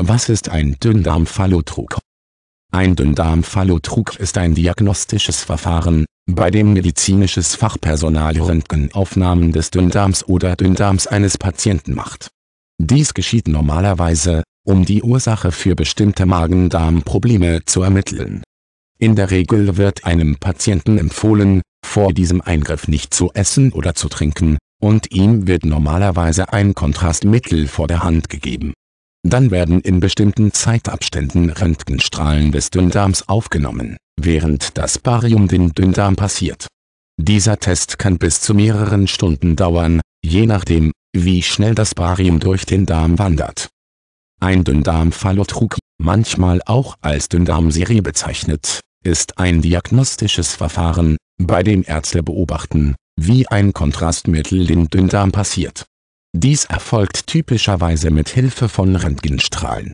Was ist ein Dünndarmfallotrug? Ein Dünndarmfallotrug ist ein diagnostisches Verfahren, bei dem medizinisches Fachpersonal Röntgenaufnahmen des Dünndarms oder Dünndarms eines Patienten macht. Dies geschieht normalerweise, um die Ursache für bestimmte Magen-Darm-Probleme zu ermitteln. In der Regel wird einem Patienten empfohlen, vor diesem Eingriff nicht zu essen oder zu trinken, und ihm wird normalerweise ein Kontrastmittel vor der Hand gegeben dann werden in bestimmten Zeitabständen Röntgenstrahlen des Dünndarms aufgenommen, während das Barium den Dünndarm passiert. Dieser Test kann bis zu mehreren Stunden dauern, je nachdem, wie schnell das Barium durch den Darm wandert. Ein Dünndarmphallotruc, manchmal auch als Dünndarmserie bezeichnet, ist ein diagnostisches Verfahren, bei dem Ärzte beobachten, wie ein Kontrastmittel den Dünndarm passiert dies erfolgt typischerweise mit Hilfe von Röntgenstrahlen.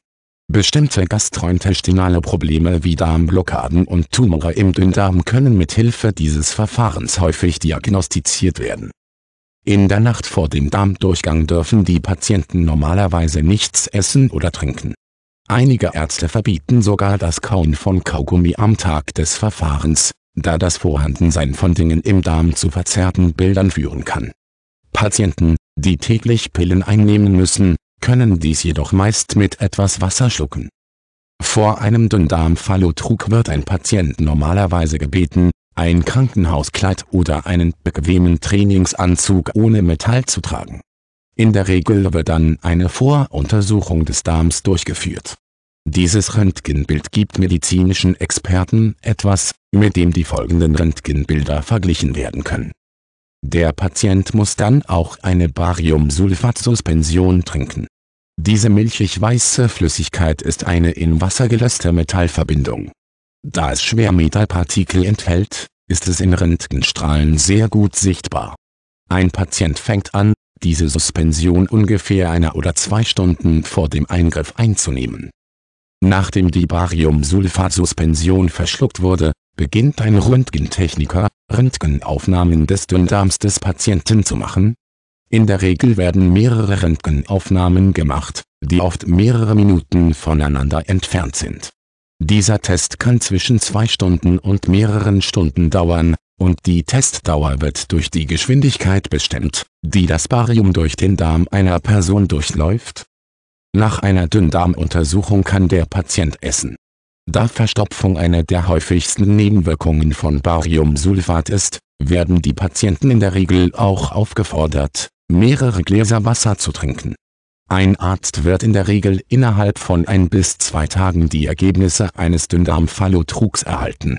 Bestimmte gastrointestinale Probleme wie Darmblockaden und Tumore im Dünndarm können mit Hilfe dieses Verfahrens häufig diagnostiziert werden. In der Nacht vor dem Darmdurchgang dürfen die Patienten normalerweise nichts essen oder trinken. Einige Ärzte verbieten sogar das Kauen von Kaugummi am Tag des Verfahrens, da das Vorhandensein von Dingen im Darm zu verzerrten Bildern führen kann. Patienten, die täglich Pillen einnehmen müssen, können dies jedoch meist mit etwas Wasser schlucken. Vor einem Dünndarmfallotrug wird ein Patient normalerweise gebeten, ein Krankenhauskleid oder einen bequemen Trainingsanzug ohne Metall zu tragen. In der Regel wird dann eine Voruntersuchung des Darms durchgeführt. Dieses Röntgenbild gibt medizinischen Experten etwas, mit dem die folgenden Röntgenbilder verglichen werden können der Patient muss dann auch eine Bariumsulfat-Suspension trinken. Diese milchig-weiße Flüssigkeit ist eine in Wasser gelöste Metallverbindung. Da es Schwermetallpartikel enthält, ist es in Röntgenstrahlen sehr gut sichtbar. Ein Patient fängt an, diese Suspension ungefähr einer oder zwei Stunden vor dem Eingriff einzunehmen. Nachdem die Bariumsulfat-Suspension verschluckt wurde, beginnt ein Röntgentechniker, Röntgenaufnahmen des Dünndarms des Patienten zu machen? In der Regel werden mehrere Röntgenaufnahmen gemacht, die oft mehrere Minuten voneinander entfernt sind. Dieser Test kann zwischen zwei Stunden und mehreren Stunden dauern, und die Testdauer wird durch die Geschwindigkeit bestimmt, die das Barium durch den Darm einer Person durchläuft. Nach einer Dünndarmuntersuchung kann der Patient essen. Da Verstopfung eine der häufigsten Nebenwirkungen von Bariumsulfat ist, werden die Patienten in der Regel auch aufgefordert, mehrere Gläser Wasser zu trinken. Ein Arzt wird in der Regel innerhalb von ein bis zwei Tagen die Ergebnisse eines Dünndarmfallotrugs erhalten